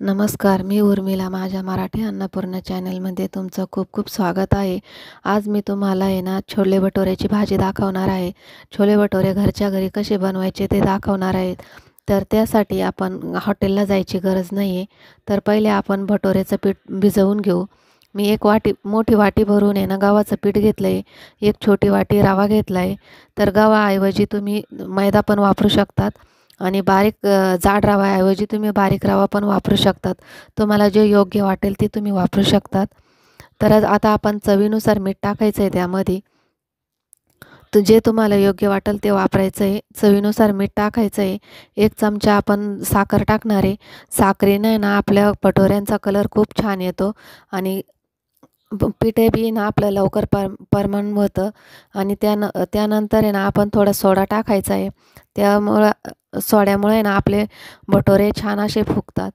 नमस्कार मी उर्मिला माझ्या मराठी अन्नपूर्ण चॅनलमध्ये तुमचं खूप खूप स्वागत आहे आज मी तुम्हाला आहे ना छोले भटोऱ्याची भाजी दाखवणार आहे छोले भटोरे घरच्या घरी कसे बनवायचे ते दाखवणार आहेत तर त्यासाठी आपण हॉटेलला जायची गरज नाही आहे तर पहिले आपण भटोऱ्याचं पीठ भिजवून घेऊ मी एक वाटी मोठी वाटी भरून आहे ना गावाचं पीठ घेतलं आहे एक छोटी वाटी रवा घेतला आहे तर गव्हाऐवजी तुम्ही मैदा पण वापरू शकतात आणि बारीक जाड रवाऐवजी तुम्ही बारीक रवा पण वापरू शकतात तुम्हाला जे योग्य वाटेल ते तुम्ही वापरू शकतात तर आता आपण चवीनुसार मीठ टाकायचं आहे त्यामध्ये तर जे तुम्हाला योग्य वाटेल ते वापरायचं आहे चवीनुसार मीठ टाकायचं आहे एक चमचा आपण साखर टाकणार आहे साखरेनं ना आपल्या पटोऱ्यांचा कलर खूप छान येतो आणि पिठे बी ना आपलं लवकर पर परमन होतं आणि त्यान त्यानंतर आहे ना आपण थोडा सोडा टाकायचा आहे त्यामुळं सोड्यामुळे ना आपले भटोरे छान असे फुगतात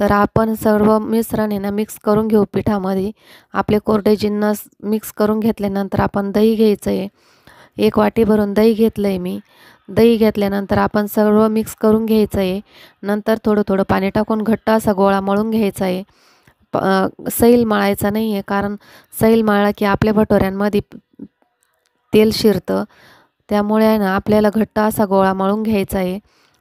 तर आपण सर्व मिश्रण ना मिक्स करून घेऊ पिठामध्ये आपले कोरडे जिन्नस मिक्स करून घेतल्यानंतर आपण दही घ्यायचं आहे एक वाटी भरून दही घेतलं आहे मी दही घेतल्यानंतर आपण सर्व मिक्स करून घ्यायचं आहे नंतर थोडं थोडं पाणी टाकून घट्ट असा गोळा मळून घ्यायचा आहे प सैल मळायचा नाही आहे कारण सैल माळा की आपल्या भटोऱ्यांमध्ये तेल शिरतं त्यामुळे आहे ना आपल्याला घट्ट असा गोळा मळून घ्यायचा आहे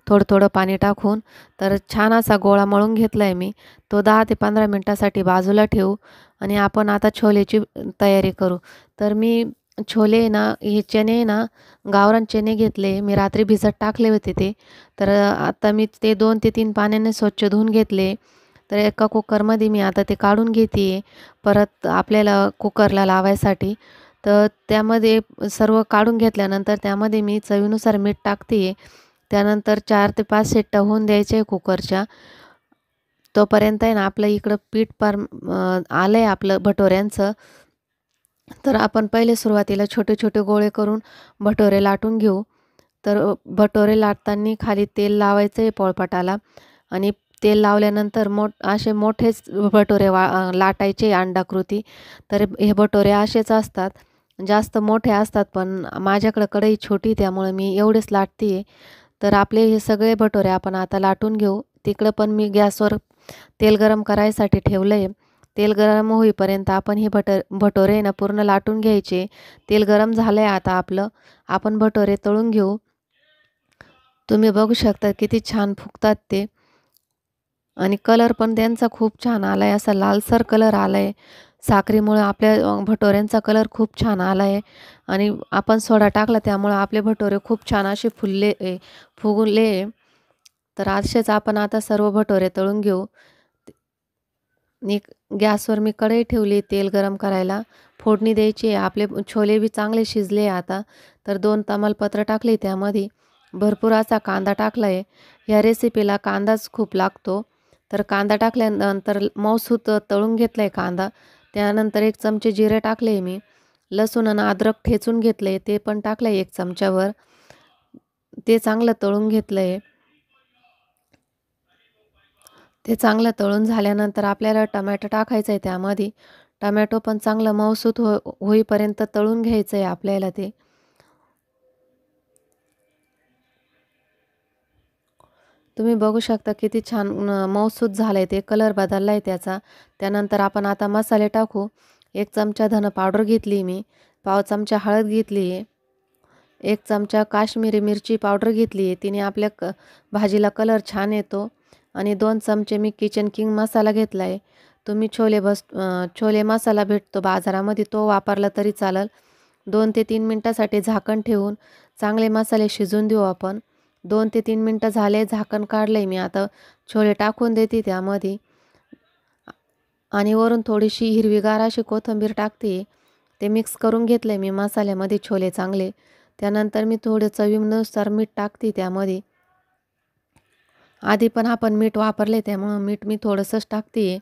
थोडं थोडं पाणी टाकून तर छान असा गोळा मळून घेतला आहे मी तो दहा ते पंधरा मिनटासाठी बाजूला ठेवू आणि आपण आता छोलेची तयारी करू तर मी छोले ना हे चणे ना गावरान चणे घेतले मी रात्री भिजत टाकले होते ते तर आता मी ते दोन ते तीन पाण्याने स्वच्छ धुवून घेतले तर एका कुकरमध्ये मी आता ते काढून घेते परत आपल्याला कुकरला लावायसाठी तर त्यामध्ये सर्व काढून घेतल्यानंतर त्यामध्ये मी चवीनुसार मीठ टाकते त्यानंतर चार ते पाच शिट्ट्या होऊन द्यायचे आहे कुकरच्या तोपर्यंत आहे ना आपलं इकडं पीठ पार आलं आहे आपलं भटोऱ्यांचं तर आपण पहिले सुरुवातीला छोटे छोटे गोळे करून भटोरे लाटून घेऊ तर भटोरे लाटताना खाली तेल लावायचं आहे पोळपाटाला आणि तेल लावल्यानंतर मो असे मोठेच भटोरे वा लाटायचे अंडाकृती तर हे भटोरे असेच असतात जास्त मोठे असतात पण माझ्याकडं कढई छोटी त्यामुळे मी एवढेच लाटते आहे तर आपले हे सगळे भटोरे आपण आता लाटून घेऊ तिकडं पण मी गॅसवर तेल गरम करायसाठी ठेवलं आहे तेल गरम होईपर्यंत आपण हे भट भटोरे ना पूर्ण लाटून घ्यायचे तेल गरम झालं आहे आता आपलं आपण भटोरे तळून घेऊ तुम्ही बघू शकता किती छान फुगतात ते आणि कलर पण त्यांचा खूप छान आला आहे असा लालसर कलर आला आहे साखरेमुळं आपल्या भटोऱ्यांचा कलर खूप छान आला आहे आणि आपण सोडा टाकला त्यामुळं आपले भटोरे खूप छान असे फुलले फुगले तर असेच आपण आता सर्व भटोरे तळून घेऊ नी गॅसवर मी कढई ठेवली तेल गरम करायला फोडणी द्यायची आपले छोले बी चांगले शिजले आता तर दोन तमालपत्र टाकले त्यामध्ये भरपूर असा कांदा टाकला आहे ह्या रेसिपीला कांदाच खूप लागतो तर कांदा टाकल्यानंतर मौसूत तळून घेतलं आहे कांदा त्यानंतर एक चमचे जिरे टाकले मी लसूण आणि अद्रक ठेचून घेतले ते पण टाकलं आहे एक चमच्यावर ते चांगलं तळून घेतलं आहे ते चांगलं तळून झाल्यानंतर आपल्याला टमॅटो टाकायचं आहे त्यामध्ये टमॅटो पण चांगलं मौसूत हो होईपर्यंत तळून घ्यायचं आहे आपल्याला ते तुम्ही बघू शकता किती छान मौसूद झालं आहे ते कलर बदलला आहे त्याचा त्यानंतर आपण आता मसाले टाकू एक चमचा धन पावडर घेतली मी पाव चमचा हळद घेतली आहे एक चमचा काश्मीरी मिरची पावडर घेतली आहे तिने आपल्या क भाजीला कलर छान येतो आणि दोन चमचे मी किचन किंग मसाला घेतला आहे तुम्ही छोले बस छोले मसाला भेटतो बाजारामध्ये तो वापरला तरी चालेल दोन ते तीन मिनटासाठी झाकण ठेवून चांगले मसाले शिजून देऊ आपण दोन ते तीन मिनटं झाले झाकण काढलं आहे मी आता छोले टाकून देते त्यामध्ये आणि वरून थोडीशी हिरवीगार अशी कोथिंबीर टाकते ते मिक्स करून घेतलं आहे मी मसाल्यामध्ये छोले चांगले त्यानंतर मी थोडं चवीनुसार मीठ टाकते त्यामध्ये आधी पण आपण मीठ वापरले त्यामुळं मीठ मी थोडंसंच टाकते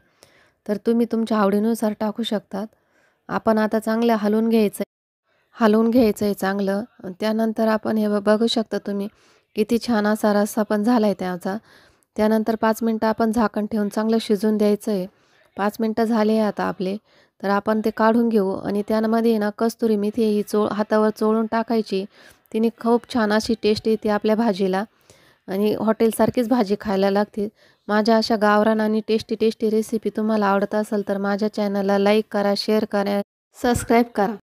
तर तुम्ही तुमच्या आवडीनुसार टाकू शकतात आपण आता चांगलं हलवून घ्यायचं हलवून घ्यायचं आहे चांगलं त्यानंतर आपण हे बघू शकता तुम्ही किती छान असा रस्सा पण झाला आहे त्याचा त्यानंतर पाच मिनटं आपण झाकण ठेवून चांगलं शिजून द्यायचं आहे पाच मिनटं झाले आहे आता आपले तर आपण ते काढून घेऊ आणि त्यामध्ये ना कस्तुरी मेथी ही चोळ हातावर चोळून टाकायची तिने खूप छान अशी टेस्ट येते आपल्या भाजीला आणि हॉटेलसारखीच भाजी खायला लागते माझ्या अशा गावरान आणि टेस्टी टेस्टी रेसिपी तुम्हाला आवडत असेल तर माझ्या चॅनलला लाईक करा शेअर करा सबस्क्राईब करा